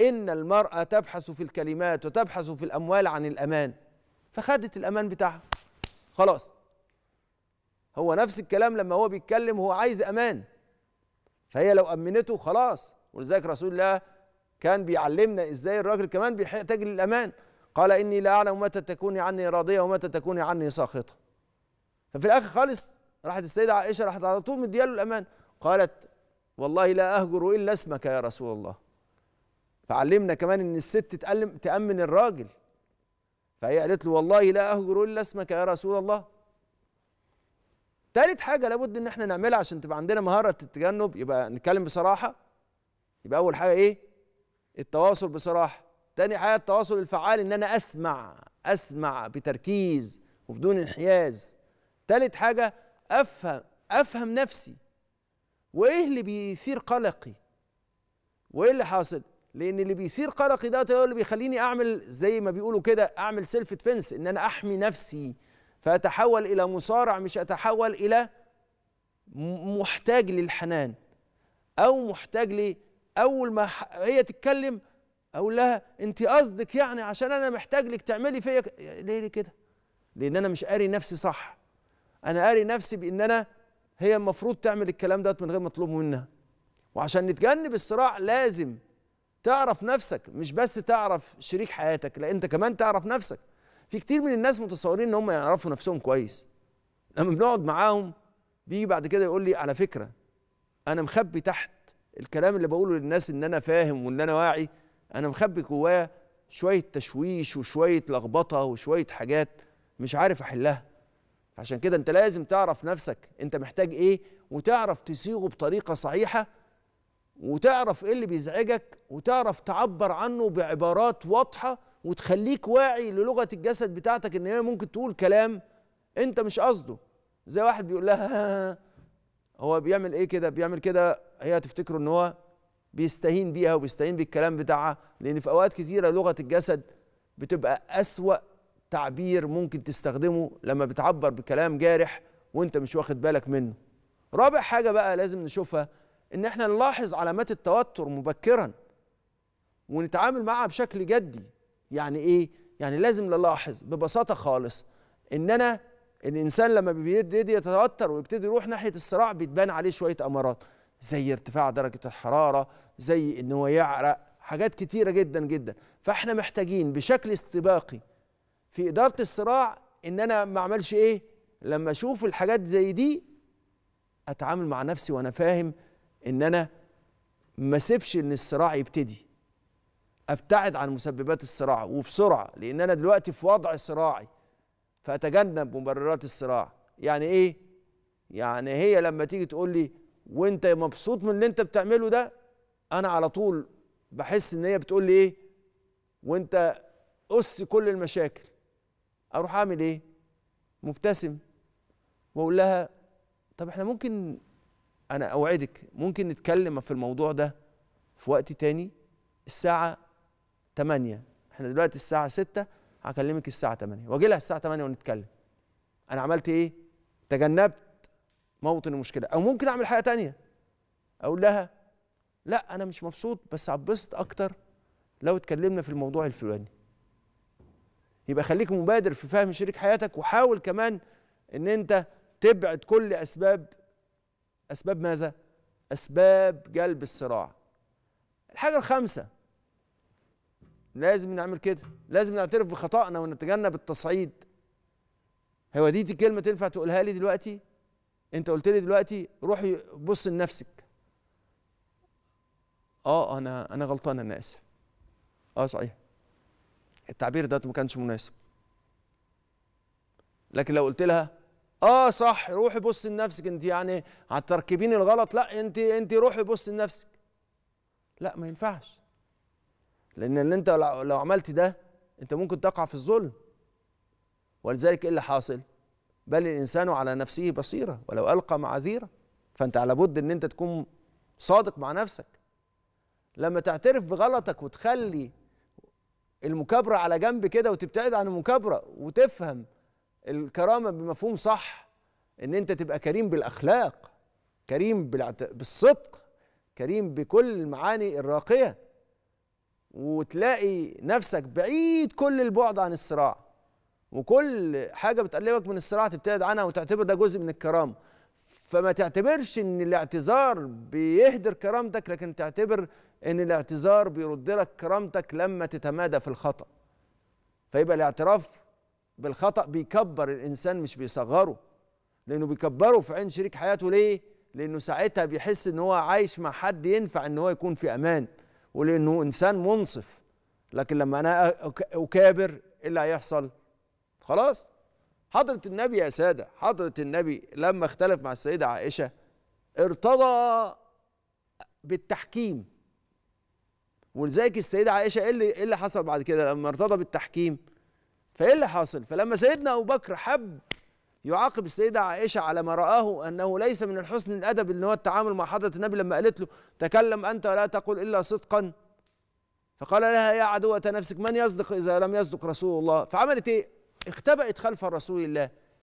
إن المرأة تبحث في الكلمات وتبحث في الأموال عن الأمان فخدت الأمان بتاعها خلاص هو نفس الكلام لما هو بيتكلم هو عايز أمان فهي لو أمنته خلاص ولذلك رسول الله كان بيعلمنا إزاي الراجل كمان بيحتاج للأمان قال إني لا أعلم متى تكوني عني راضية ومتى تكوني عني ساخطة ففي الآخر خالص راحت السيدة عائشة راحت على طول مدياله الأمان قالت والله لا أهجر إلا اسمك يا رسول الله فعلمنا كمان ان الست تألم تأمن الراجل فهي قالت له والله لا أهجر إلا اسمك يا رسول الله ثالث حاجة لابد ان احنا نعملها عشان تبقى عندنا مهارة التجنب يبقى نتكلم بصراحة يبقى أول حاجة إيه؟ التواصل بصراحة تاني حاجة التواصل الفعال ان انا أسمع أسمع بتركيز وبدون انحياز ثالث حاجة أفهم أفهم نفسي وإيه اللي بيثير قلقي وإيه اللي حاصل لان اللي بيثير قلقي ده هو اللي بيخليني اعمل زي ما بيقولوا كده اعمل سيلف ديفنس ان انا احمي نفسي فاتحول الى مصارع مش اتحول الى محتاج للحنان او محتاج لي اول ما هي تتكلم اقول لها انت قصدك يعني عشان انا محتاج لك تعملي فيا ليه لي كده لان انا مش قاري نفسي صح انا قاري نفسي بان انا هي المفروض تعمل الكلام ده من غير مطلوب منها وعشان نتجنب الصراع لازم تعرف نفسك مش بس تعرف شريك حياتك لا انت كمان تعرف نفسك في كتير من الناس متصورين ان هم يعرفوا نفسهم كويس لما بنقعد معاهم بيجي بعد كده يقول لي على فكره انا مخبي تحت الكلام اللي بقوله للناس ان انا فاهم وان انا واعي انا مخبي جوايا شويه تشويش وشويه لخبطه وشويه حاجات مش عارف احلها عشان كده انت لازم تعرف نفسك انت محتاج ايه وتعرف تسيغه بطريقه صحيحه وتعرف ايه اللي بيزعجك وتعرف تعبر عنه بعبارات واضحه وتخليك واعي للغه الجسد بتاعتك ان هي ممكن تقول كلام انت مش قصده زي واحد بيقول لها هو بيعمل ايه كده بيعمل كده هي تفتكره ان هو بيستهين بيها وبيستهين بالكلام بتاعها لان في اوقات كثيره لغه الجسد بتبقى اسوا تعبير ممكن تستخدمه لما بتعبر بكلام جارح وانت مش واخد بالك منه رابع حاجه بقى لازم نشوفها ان احنا نلاحظ علامات التوتر مبكرا ونتعامل معها بشكل جدي يعني ايه يعني لازم نلاحظ ببساطه خالص ان انا الانسان لما بيبتدي يتوتر ويبتدي يروح ناحيه الصراع بيتبان عليه شويه امارات زي ارتفاع درجه الحراره زي ان هو يعرق حاجات كتيره جدا جدا فاحنا محتاجين بشكل استباقي في اداره الصراع ان انا ما اعملش ايه لما اشوف الحاجات زي دي اتعامل مع نفسي وانا فاهم ان انا ما سيبش ان الصراع يبتدي ابتعد عن مسببات الصراع وبسرعه لان انا دلوقتي في وضع صراعي فاتجنب مبررات الصراع يعني ايه يعني هي لما تيجي تقول لي وانت مبسوط من اللي انت بتعمله ده انا على طول بحس ان هي بتقول لي ايه وانت اس كل المشاكل اروح اعمل ايه مبتسم واقول لها طب احنا ممكن انا اوعدك ممكن نتكلم في الموضوع ده في وقت تاني الساعه 8 احنا دلوقتي الساعه 6 هكلمك الساعه 8 واجي لها الساعه 8 ونتكلم انا عملت ايه تجنبت موطن المشكله او ممكن اعمل حاجه تانية اقول لها لا انا مش مبسوط بس هتبسط اكتر لو اتكلمنا في الموضوع الفلاني يبقى خليك مبادر في فهم شريك حياتك وحاول كمان ان انت تبعد كل اسباب أسباب ماذا؟ أسباب جلب الصراع الحاجة الخامسة لازم نعمل كده لازم نعترف بخطأنا ونتجنب التصعيد هو دي, دي كلمة تنفع تقولها لي دلوقتي انت قلت لي دلوقتي روحي بص لنفسك اه انا انا غلطان انا اسف اه صحيح التعبير ده ما كانش مناسب لكن لو قلت لها اه صح روحي بص لنفسك انت يعني هتركبين الغلط لا انت انت روحي بص لنفسك لا ما ينفعش لان اللي انت لو عملت ده انت ممكن تقع في الظلم ولذلك ايه اللي حاصل بل الانسان على نفسه بصيره ولو القى معاذيره فانت على بد ان انت تكون صادق مع نفسك لما تعترف بغلطك وتخلي المكابره على جنب كده وتبتعد عن المكابره وتفهم الكرامه بمفهوم صح ان انت تبقى كريم بالاخلاق كريم بالصدق كريم بكل المعاني الراقيه وتلاقي نفسك بعيد كل البعد عن الصراع وكل حاجه بتقلبك من الصراع تبتعد عنها وتعتبر ده جزء من الكرامه فما تعتبرش ان الاعتذار بيهدر كرامتك لكن تعتبر ان الاعتذار بيرد لك كرامتك لما تتمادى في الخطا فيبقى الاعتراف بالخطأ بيكبر الإنسان مش بيصغره لأنه بيكبره في عين شريك حياته ليه؟ لأنه ساعتها بيحس إن هو عايش مع حد ينفع إن هو يكون في أمان ولأنه إنسان منصف لكن لما أنا أكابر إيه اللي هيحصل؟ خلاص حضرة النبي يا سادة حضرة النبي لما اختلف مع السيدة عائشة ارتضى بالتحكيم ولذلك السيدة عائشة ايه اللي ايه اللي حصل بعد كده لما ارتضى بالتحكيم فايه اللي حاصل فلما سيدنا ابو بكر حب يعاقب السيده عائشه على ما راه انه ليس من الحسن الادب ان هو التعامل مع حضره النبي لما قالت له تكلم انت ولا تقل الا صدقا فقال لها يا عدوة نفسك من يصدق اذا لم يصدق رسول الله فعملت ايه اختبأت خلف رسول الله